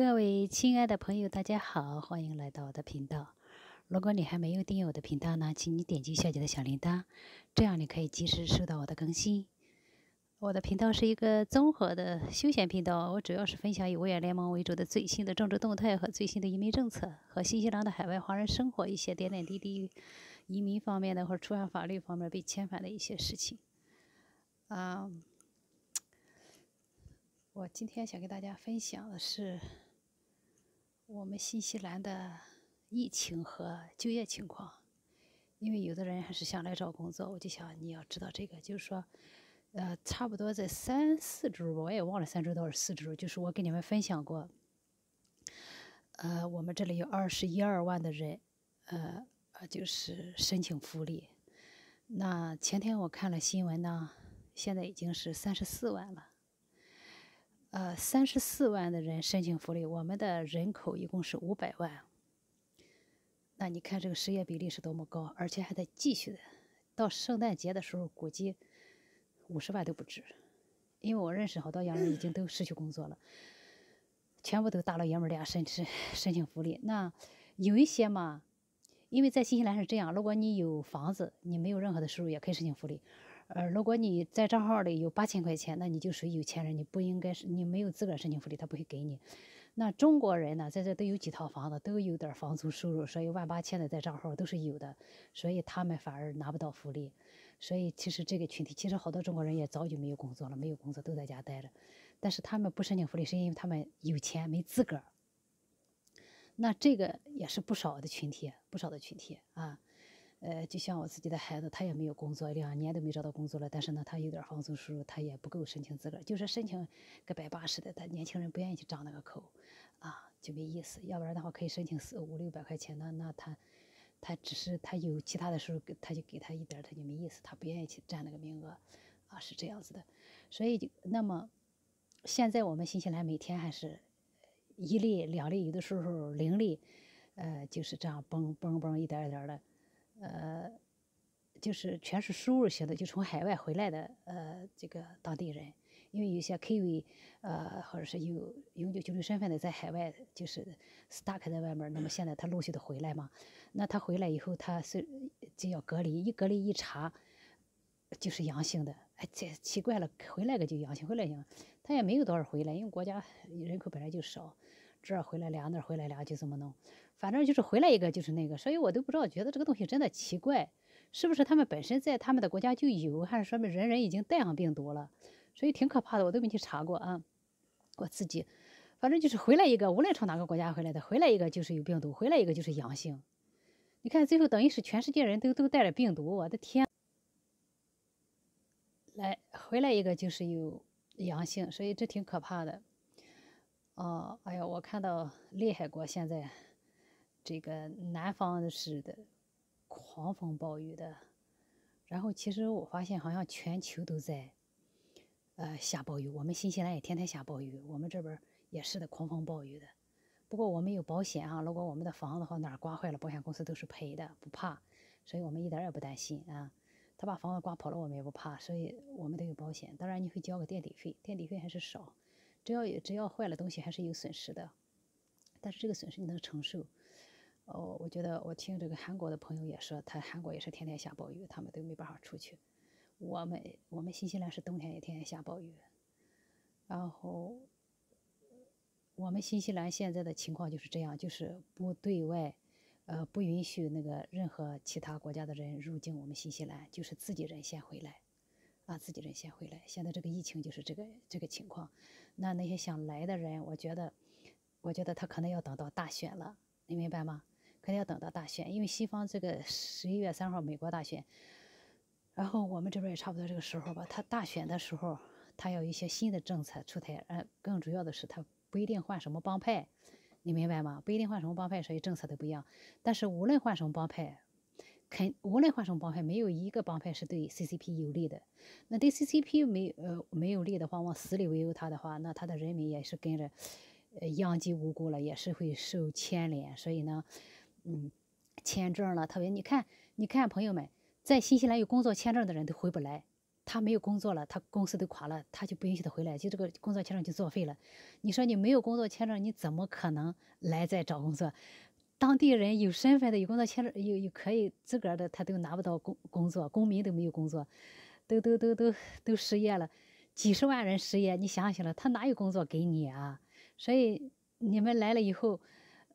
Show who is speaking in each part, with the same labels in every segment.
Speaker 1: 各位亲爱的朋友，大家好，欢迎来到我的频道。如果你还没有订阅我的频道呢，请你点击下角的小铃铛，这样你可以及时收到我的更新。我的频道是一个综合的休闲频道，我主要是分享以维也联盟为主的最新的政治动态和最新的移民政策，和新西兰的海外华人生活一些点点滴滴，移民方面的或者出洋法律方面被遣返的一些事情。啊，我今天想跟大家分享的是。我们新西兰的疫情和就业情况，因为有的人还是想来找工作，我就想你要知道这个，就是说，呃，差不多在三四周吧，我也忘了三周到四周，就是我跟你们分享过，呃，我们这里有二十一二万的人，呃呃，就是申请福利，那前天我看了新闻呢，现在已经是三十四万了。呃，三十四万的人申请福利，我们的人口一共是五百万。那你看这个失业比例是多么高，而且还在继续的。到圣诞节的时候，估计五十万都不止。因为我认识好多洋人，已经都失去工作了，全部都大老爷们儿俩申申申请福利。那有一些嘛，因为在新西兰是这样，如果你有房子，你没有任何的收入也可以申请福利。呃，如果你在账号里有八千块钱，那你就属于有钱人，你不应该是你没有资格申请福利，他不会给你。那中国人呢，在这都有几套房子，都有点房租收入，所以万八千的在账号都是有的，所以他们反而拿不到福利。所以其实这个群体，其实好多中国人也早就没有工作了，没有工作都在家待着，但是他们不申请福利，是因为他们有钱没资格。那这个也是不少的群体，不少的群体啊。呃，就像我自己的孩子，他也没有工作，两年都没找到工作了。但是呢，他有点房租收入，他也不够申请资格，就是申请个百八十的，他年轻人不愿意去张那个口，啊，就没意思。要不然的话，可以申请四五六百块钱，的，那他，他只是他有其他的时候，他就给他一点，他就没意思，他不愿意去占那个名额，啊，是这样子的。所以就那么，现在我们新西兰每天还是一例两例，有的时候零例，呃，就是这样蹦蹦蹦一点儿一点儿的。呃，就是全是输入型的，就从海外回来的，呃，这个当地人，因为有些 K V，呃，或者是有永久居留身份的，在海外就是 stuck 在外面，那么现在他陆续的回来嘛，那他回来以后，他是就要隔离，一隔离一查，就是阳性的，哎，这奇怪了，回来个就阳性，回来阳，他也没有多少回来，因为国家人口本来就少。这儿回来俩，那儿回来俩，就这么弄，反正就是回来一个就是那个，所以我都不知道，觉得这个东西真的奇怪，是不是他们本身在他们的国家就有，还是说明人人已经带上病毒了，所以挺可怕的，我都没去查过啊，我自己，反正就是回来一个，无论从哪个国家回来的，回来一个就是有病毒，回来一个就是阳性，你看最后等于是全世界人都都带着病毒，我的天，来回来一个就是有阳性，所以这挺可怕的。哦，哎呀，我看到厉害过现在，这个南方是的，狂风暴雨的。然后其实我发现好像全球都在，呃下暴雨。我们新西兰也天天下暴雨，我们这边也是的狂风暴雨的。不过我们有保险啊，如果我们的房子哈哪儿刮坏了，保险公司都是赔的，不怕。所以我们一点也不担心啊。他把房子刮跑了，我们也不怕，所以我们都有保险。当然你会交个垫底费，垫底费还是少。只要只要坏了东西还是有损失的，但是这个损失你能承受？哦，我觉得我听这个韩国的朋友也说，他韩国也是天天下暴雨，他们都没办法出去。我们我们新西兰是冬天也天天下暴雨，然后我们新西兰现在的情况就是这样，就是不对外，呃，不允许那个任何其他国家的人入境。我们新西兰就是自己人先回来。把自己人先回来。现在这个疫情就是这个这个情况。那那些想来的人，我觉得，我觉得他可能要等到大选了，你明白吗？肯定要等到大选，因为西方这个十一月三号美国大选，然后我们这边也差不多这个时候吧。他大选的时候，他要一些新的政策出台。呃，更主要的是，他不一定换什么帮派，你明白吗？不一定换什么帮派，所以政策都不一样。但是无论换什么帮派。肯，无论换什么帮派，没有一个帮派是对 CCP 有利的。那对 CCP 没呃没有利的话，往死里围殴他的话，那他的人民也是跟着，呃殃及无辜了，也是会受牵连。所以呢，嗯，签证呢，特别你看，你看朋友们在新西兰有工作签证的人都回不来，他没有工作了，他公司都垮了，他就不允许他回来，就这个工作签证就作废了。你说你没有工作签证，你怎么可能来再找工作？当地人有身份的，有工作签证、有有可以资格的，他都拿不到工工作，公民都没有工作，都都都都都失业了，几十万人失业，你想想了，他哪有工作给你啊？所以你们来了以后，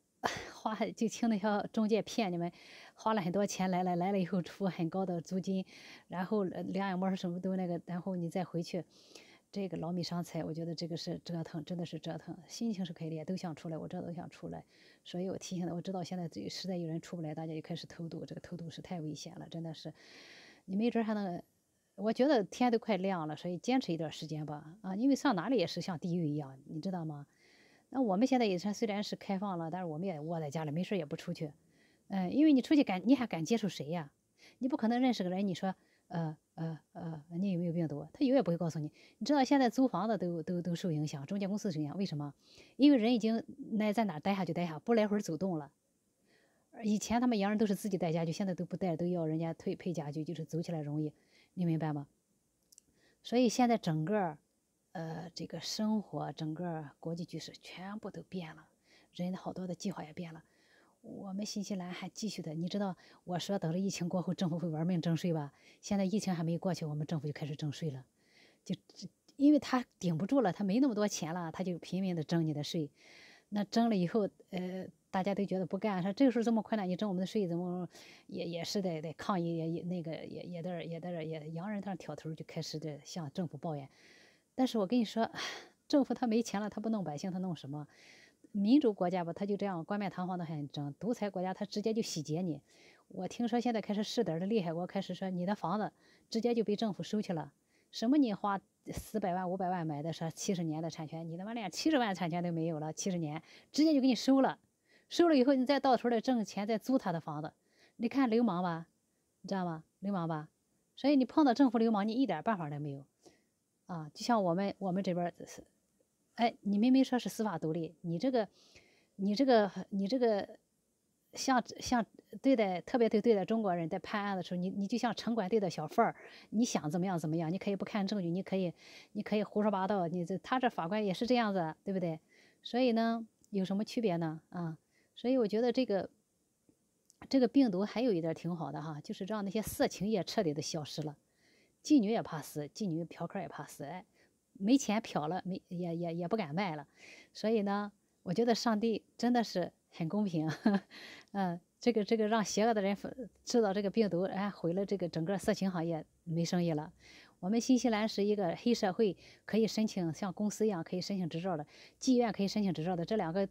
Speaker 1: 花就听那些中介骗你们，花了很多钱来了，来了以后出很高的租金，然后两眼猫什么都那个，然后你再回去。这个劳民伤财，我觉得这个是折腾，真的是折腾，心情是可以的，都想出来，我这都想出来，所以我提醒的，我知道现在实在有人出不来，大家就开始偷渡，这个偷渡是太危险了，真的是，你没准还能，我觉得天都快亮了，所以坚持一段时间吧，啊，因为上哪里也是像地狱一样，你知道吗？那我们现在也算虽然是开放了，但是我们也窝在家里，没事也不出去，嗯，因为你出去敢，你还敢接触谁呀？你不可能认识个人，你说。呃呃呃，你有没有病毒？他永远不会告诉你。你知道现在租房子都都都受影响，中介公司受影响，为什么？因为人已经那在哪儿待下就待下，不来回走动了。以前他们洋人都是自己带家具，现在都不带，都要人家退配家具，就是走起来容易。你明白吗？所以现在整个呃，这个生活，整个国际局势全部都变了，人的好多的计划也变了。我们新西兰还继续的，你知道我说等着疫情过后政府会玩命征税吧？现在疫情还没过去，我们政府就开始征税了，就因为他顶不住了，他没那么多钱了，他就拼命的征你的税。那征了以后，呃，大家都觉得不干，说这个时候这么困难，你征我们的税怎么也也是得得抗议，也也那个也也在也在也洋人他挑头就开始的向政府抱怨。但是我跟你说，政府他没钱了，他不弄百姓，他弄什么？民主国家吧，他就这样冠冕堂皇的很；整独裁国家，他直接就洗劫你。我听说现在开始试点的厉害，我开始说你的房子直接就被政府收去了。什么？你花四百万、五百万买的，说七十年的产权，你他妈连七十万产权都没有了，七十年直接就给你收了。收了以后，你再到头来挣钱再租他的房子，你看流氓吧？你知道吗？流氓吧？所以你碰到政府流氓，你一点办法都没有。啊，就像我们我们这边哎，你明明说是司法独立，你这个，你这个，你这个，像像对待特别对对待中国人在判案的时候，你你就像城管队的小贩儿，你想怎么样怎么样，你可以不看证据，你可以，你可以胡说八道，你这他这法官也是这样子，对不对？所以呢，有什么区别呢？啊，所以我觉得这个，这个病毒还有一点挺好的哈，就是让那些色情业彻底的消失了，妓女也怕死，妓女嫖客也怕死，哎。没钱嫖了，没也也也不敢卖了，所以呢，我觉得上帝真的是很公平，嗯，这个这个让邪恶的人知道这个病毒，哎，毁了这个整个色情行业没生意了。我们新西兰是一个黑社会可以申请像公司一样可以申请执照的，妓院可以申请执照的，这两个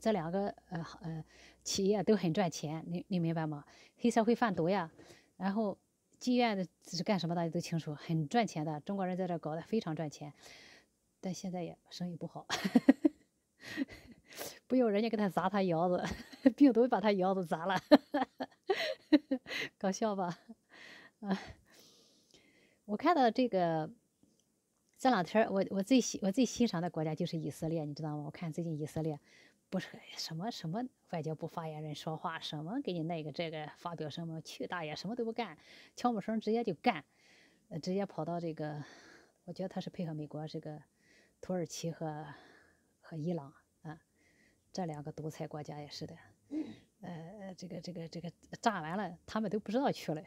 Speaker 1: 这两个呃呃企业都很赚钱，你你明白吗？黑社会贩毒呀，然后。妓院的是干什么？大家都清楚，很赚钱的。中国人在这搞的非常赚钱，但现在也生意不好。不用人家给他砸他窑子，病毒把他窑子砸了，搞笑吧？啊！我看到这个这两天，我我最喜我最欣赏的国家就是以色列，你知道吗？我看最近以色列。不是什么什么外交部发言人说话，什么给你那个这个发表什么去，大爷什么都不干，悄没声直接就干，呃，直接跑到这个，我觉得他是配合美国这个土耳其和和伊朗啊这两个独裁国家也是的，呃，这个这个这个炸完了他们都不知道去了，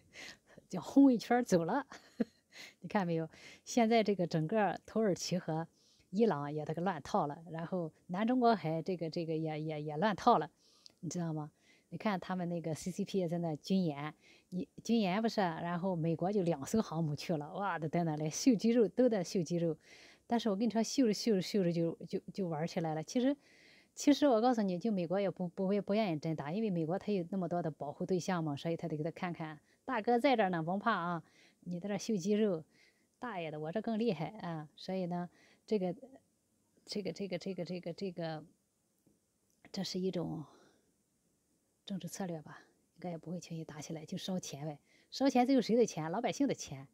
Speaker 1: 就轰一圈走了，你看没有？现在这个整个土耳其和。伊朗也那个乱套了，然后南中国海这个这个也也也乱套了，你知道吗？你看他们那个 CCP 也在那军演，你军演不是，然后美国就两艘航母去了，哇，都在那里秀肌肉，都在秀肌肉。但是我跟你说，秀着秀着秀着就就就玩起来了。其实，其实我告诉你就美国也不不会不愿意真打，因为美国他有那么多的保护对象嘛，所以他得给他看看，大哥在这呢，甭怕啊，你在这秀肌肉，大爷的我这更厉害啊，所以呢。这个，这个，这个，这个，这个，这个，这是一种政治策略吧？应该也不会轻易打起来，就烧钱呗。烧钱，最后谁的钱？老百姓的钱。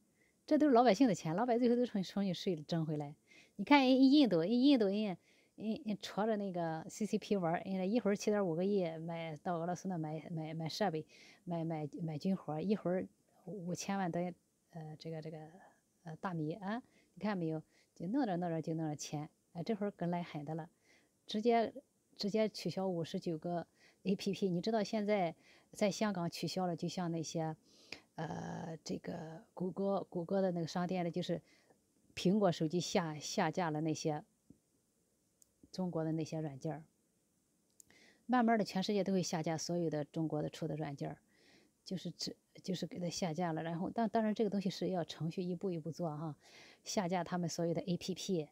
Speaker 1: 这都是老百姓的钱，老百姓最后都从从你手里挣回来。你看，人印度，人印度，人人戳着那个 C C P 玩儿，人一会儿七点五个亿买到俄罗斯那买买买设备，买买买军火，一会儿五千万吨呃这个这个呃大米啊，你看没有？就弄着弄着就弄着钱，哎，这会儿跟来狠的了，直接直接取消五十九个 A P P。你知道现在在香港取消了，就像那些呃，这个谷歌谷歌的那个商店的，就是苹果手机下下架了那些中国的那些软件儿。慢慢的，全世界都会下架所有的中国的出的软件儿。就是指就是给他下架了，然后但当然这个东西是要程序一步一步做哈，下架他们所有的 A P P，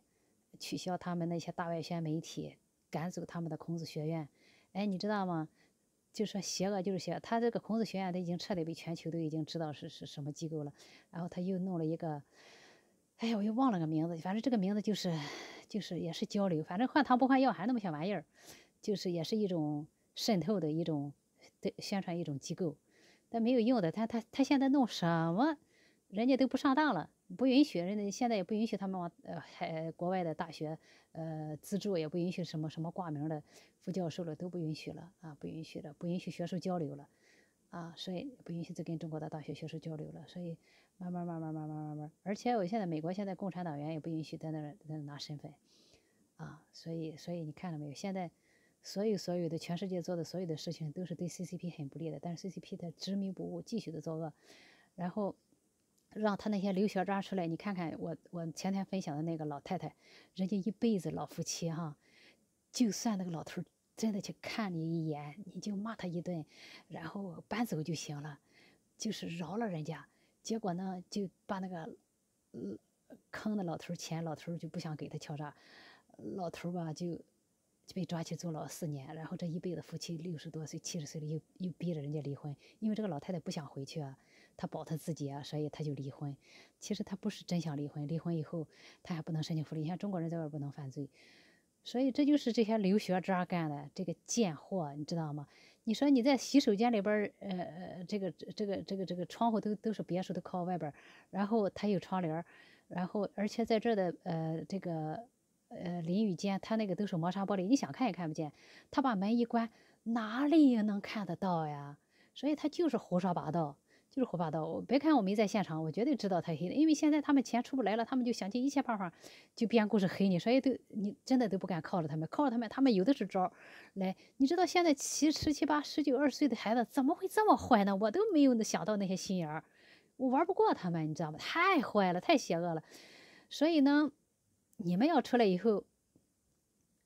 Speaker 1: 取消他们那些大外宣媒体，赶走他们的孔子学院。哎，你知道吗？就说邪恶就是邪，他这个孔子学院他已经彻底被全球都已经知道是是什么机构了。然后他又弄了一个，哎呀，我又忘了个名字，反正这个名字就是就是也是交流，反正换汤不换药，还是那么些玩意儿，就是也是一种渗透的一种对宣传一种机构。他没有用的，他他他现在弄什么，人家都不上当了，不允许人，家现在也不允许他们往呃海国外的大学呃资助，也不允许什么什么挂名的副教授了，都不允许了啊，不允许了，不允许学术交流了，啊，所以不允许再跟中国的大学学术交流了，所以慢慢慢慢慢慢慢慢，而且我现在美国现在共产党员也不允许在那儿那拿身份，啊，所以所以你看了没有？现在。所有所有的全世界做的所有的事情都是对 CCP 很不利的，但是 CCP 它执迷不悟，继续的作恶，然后让他那些留学抓出来。你看看我我前天分享的那个老太太，人家一辈子老夫妻哈，就算那个老头真的去看你一眼，你就骂他一顿，然后搬走就行了，就是饶了人家。结果呢，就把那个坑的老头钱，老头就不想给他敲诈，老头吧就。被抓去坐牢四年，然后这一辈子夫妻六十多岁、七十岁了，又又逼着人家离婚，因为这个老太太不想回去啊，她保她自己啊，所以她就离婚。其实她不是真想离婚，离婚以后她还不能申请福利，像中国人在外不能犯罪，所以这就是这些留学渣干的这个贱货，你知道吗？你说你在洗手间里边，呃呃，这个这个这个这个窗户都都是别墅，都靠外边，然后她有窗帘，然后而且在这的呃这个。呃，淋浴间他那个都是磨砂玻璃，你想看也看不见。他把门一关，哪里也能看得到呀？所以他就是胡说八道，就是胡八道。别看我没在现场，我绝对知道他黑的。因为现在他们钱出不来了，他们就想尽一切办法就编故事黑你。所以都你真的都不敢靠着他们，靠着他们，他们有的是招。来，你知道现在七十七八、十九二十岁的孩子怎么会这么坏呢？我都没有想到那些心眼儿，我玩不过他们，你知道吗？太坏了，太邪恶了。所以呢？你们要出来以后，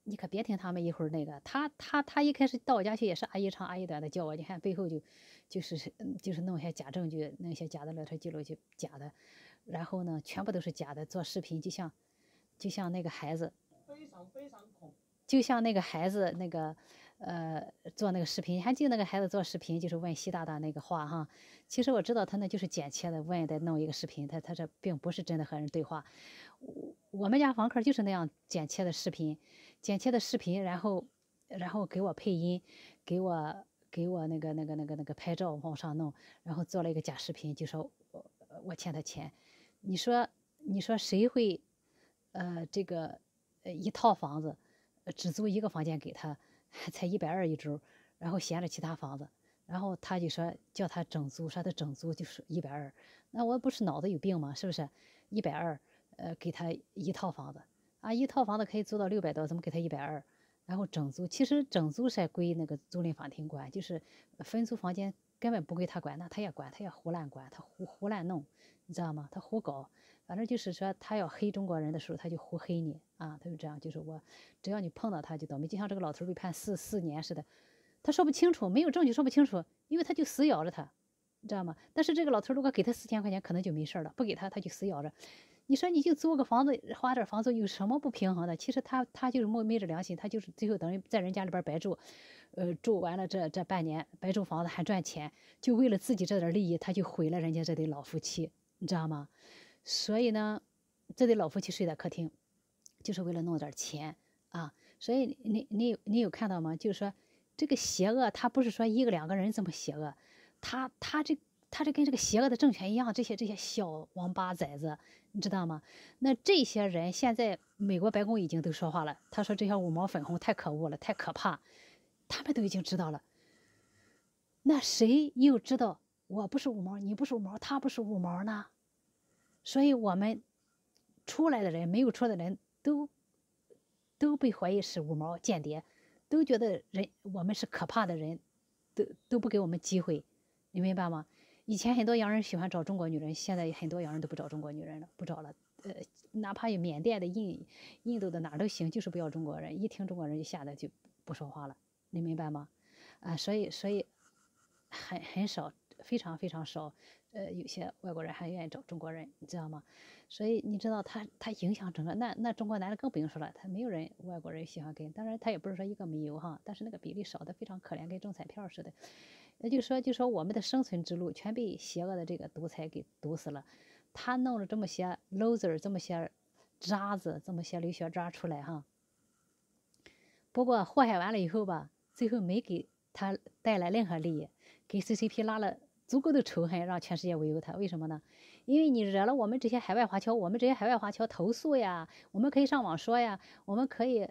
Speaker 1: 你可别听他们一会儿那个，他他他一开始到我家去也是阿姨长阿姨短的叫我，你看背后就就是 就是弄些假证据，弄些假的聊天记录，就假的，然后呢，全部都是假的。做视频就像就像那个孩子非常非常恐，就像那个孩子那个呃做那个视频，还记得那个孩子做视频就是问习大大那个话哈，其实我知道他那就是剪切的问的弄一个视频，他他这并不是真的和人对话。我们家房客就是那样剪切的视频，剪切的视频，然后然后给我配音，给我给我那个那个那个那个拍照往上弄，然后做了一个假视频，就说我我欠他钱。你说你说谁会，呃这个呃一套房子，只租一个房间给他，才一百二一周，然后闲着其他房子，然后他就说叫他整租，说他整租就是一百二。那我不是脑子有病吗？是不是一百二？呃，给他一套房子啊，一套房子可以租到六百多，怎么给他一百二？然后整租，其实整租是归那个租赁法庭管，就是分租房间根本不归他管，那他也管，他也胡乱管，他胡胡乱弄，你知道吗？他胡搞，反正就是说他要黑中国人的时候，他就胡黑你啊，他就这样，就是我只要你碰到他就倒霉，就像这个老头被判四四年似的，他说不清楚，没有证据说不清楚，因为他就死咬着他，你知道吗？但是这个老头如果给他四千块钱，可能就没事了，不给他他就死咬着。你说你就租个房子花点房租有什么不平衡的？其实他他就是没昧着良心，他就是最后等于在人家里边白住，呃，住完了这这半年白住房子还赚钱，就为了自己这点利益，他就毁了人家这对老夫妻，你知道吗？所以呢，这对老夫妻睡在客厅，就是为了弄点钱啊。所以你你你有看到吗？就是说这个邪恶，他不是说一个两个人这么邪恶，他他这。他就跟这个邪恶的政权一样，这些这些小王八崽子，你知道吗？那这些人现在美国白宫已经都说话了，他说这些五毛粉红太可恶了，太可怕。他们都已经知道了，那谁又知道我不是五毛？你不是五毛？他不是五毛呢？所以，我们出来的人，没有来的人，都都被怀疑是五毛间谍，都觉得人我们是可怕的人，都都不给我们机会，你明白吗？以前很多洋人喜欢找中国女人，现在很多洋人都不找中国女人了，不找了。呃，哪怕有缅甸的、印、印度的，哪都行，就是不要中国人。一听中国人就吓得就不说话了，你明白吗？啊，所以，所以很很少，非常非常少。呃，有些外国人还愿意找中国人，你知道吗？所以你知道他他影响整个，那那中国男的更不用说了，他没有人外国人喜欢跟。当然，他也不是说一个没有哈，但是那个比例少的非常可怜，跟中彩票似的。那就是说，就说我们的生存之路全被邪恶的这个独裁给堵死了。他弄了这么些 loser，这么些渣子，这么些留学渣出来哈。不过祸害完了以后吧，最后没给他带来任何利益，给 CCP 拉了足够的仇恨，让全世界围殴他。为什么呢？因为你惹了我们这些海外华侨，我们这些海外华侨投诉呀，我们可以上网说呀，我们可以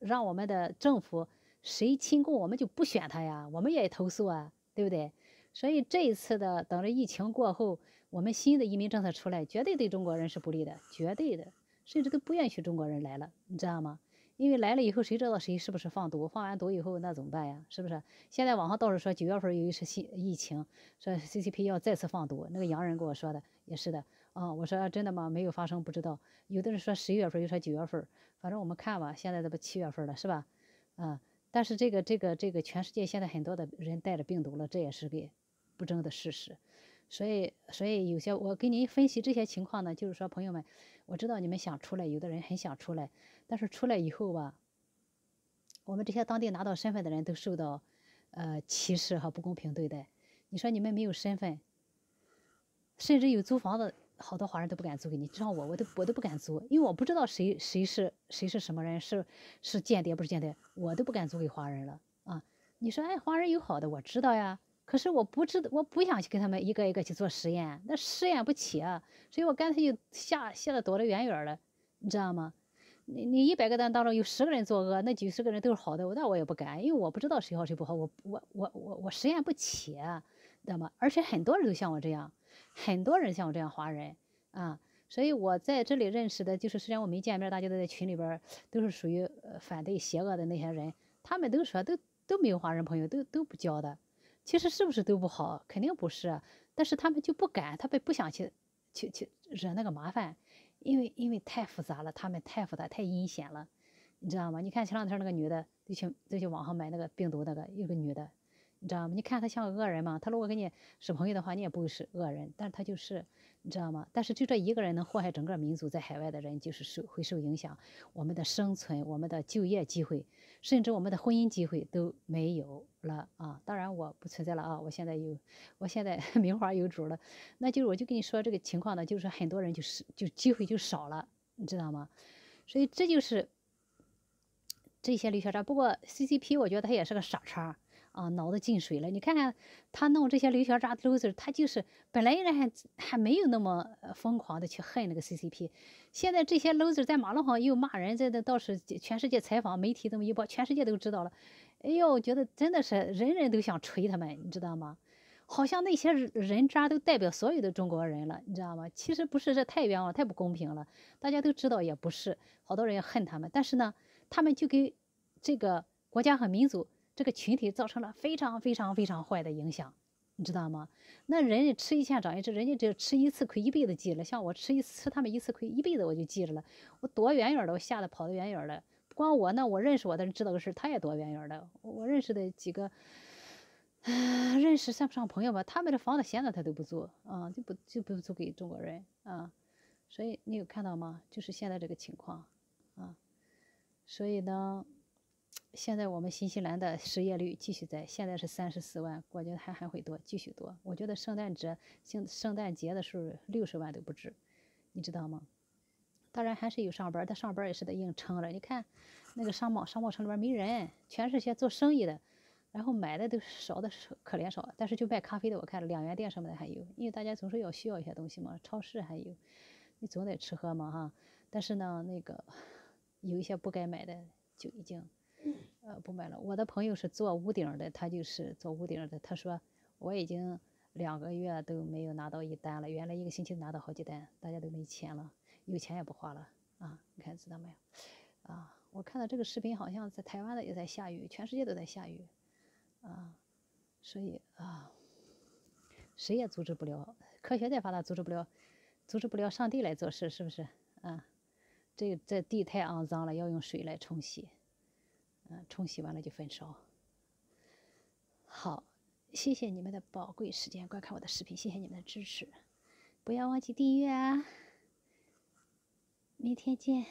Speaker 1: 让我们的政府。谁亲共，我们就不选他呀，我们也投诉啊，对不对？所以这一次的，等着疫情过后，我们新的移民政策出来，绝对对中国人是不利的，绝对的，甚至都不意去中国人来了，你知道吗？因为来了以后，谁知道谁是不是放毒？放完毒以后，那怎么办呀？是不是？现在网上倒是说九月份由于是新疫情，说 CCP 要再次放毒，那个洋人跟我说的也是的，啊，我说真的吗？没有发生，不知道。有的人说十一月份，又说九月份，反正我们看吧。现在这不七月份了，是吧？嗯。但是这个这个这个，全世界现在很多的人带着病毒了，这也是个不争的事实。所以，所以有些我给您分析这些情况呢，就是说朋友们，我知道你们想出来，有的人很想出来，但是出来以后吧，我们这些当地拿到身份的人都受到，呃，歧视和不公平对待。你说你们没有身份，甚至有租房子。好多华人都不敢租给你，少我，我都我都不敢租，因为我不知道谁谁是谁是什么人，是是间谍不是间谍，我都不敢租给华人了啊！你说，哎，华人有好的，我知道呀，可是我不知道，我不想去跟他们一个一个去做实验，那实验不起啊，所以我干脆就下下了躲得远远的，你知道吗？你你一百个单当中有十个人作恶，那几十个人都是好的，那我也不敢，因为我不知道谁好谁不好，我我我我我实验不起，知道吗？而且很多人都像我这样。很多人像我这样华人啊，所以我在这里认识的，就是虽然我没见面，大家都在群里边，都是属于反对邪恶的那些人。他们都说都都没有华人朋友，都都不交的。其实是不是都不好？肯定不是。但是他们就不敢，他们不想去去去惹那个麻烦，因为因为太复杂了，他们太复杂太阴险了，你知道吗？你看前两天那个女的，就去就去网上买那个病毒，那个有个女的。你知道吗？你看他像恶人吗？他如果跟你是朋友的话，你也不会是恶人。但是他就是，你知道吗？但是就这一个人能祸害整个民族，在海外的人就是受会受影响，我们的生存、我们的就业机会，甚至我们的婚姻机会都没有了啊！当然我不存在了啊！我现在有，我现在 名花有主了。那就是我就跟你说这个情况呢，就是很多人就是就机会就少了，你知道吗？所以这就是这些留学生。不过 CCP 我觉得他也是个傻叉。啊，脑子进水了！你看看他弄这些流血渣 r 他就是本来应该还没有那么疯狂的去恨那个 CCP，现在这些 loser 在马路上又骂人，这那倒是全世界采访媒体这么一播，全世界都知道了。哎呦，觉得真的是人人都想锤他们，你知道吗？好像那些人渣都代表所有的中国人了，你知道吗？其实不是，这太冤枉，太不公平了。大家都知道也不是，好多人也恨他们，但是呢，他们就给这个国家和民族。这个群体造成了非常非常非常坏的影响，你知道吗？那人家吃一堑长一智，人家只吃一次亏一辈子记了，像我吃一次吃他们一次亏一辈子我就记着了，我躲远远的，我吓得跑得远远的。光我那我认识我的人知道个事他也躲远远的。我认识的几个，认识算不上朋友吧，他们的房子现在他都不租啊，就不就不租给中国人啊。所以你有看到吗？就是现在这个情况啊。所以呢。现在我们新西兰的失业率继续在，现在是三十四万，觉得还还会多，继续多。我觉得圣诞节、圣圣诞节的时候六十万都不止，你知道吗？当然还是有上班，他上班也是得硬撑了。你看，那个商贸商贸城里边没人，全是些做生意的，然后买的都少的可怜少。但是就卖咖啡的，我看两元店什么的还有，因为大家总是要需要一些东西嘛。超市还有，你总得吃喝嘛哈。但是呢，那个有一些不该买的就已经。呃，不买了。我的朋友是做屋顶的，他就是做屋顶的。他说，我已经两个月都没有拿到一单了。原来一个星期拿到好几单，大家都没钱了，有钱也不花了啊！你看，知道没有？啊，我看到这个视频，好像在台湾的也在下雨，全世界都在下雨啊！所以啊，谁也阻止不了，科学再发达，阻止不了，阻止不了上帝来做事，是不是？啊，这这地太肮脏了，要用水来冲洗。冲洗完了就分手。好，谢谢你们的宝贵时间观看我的视频，谢谢你们的支持，不要忘记订阅啊！明天见。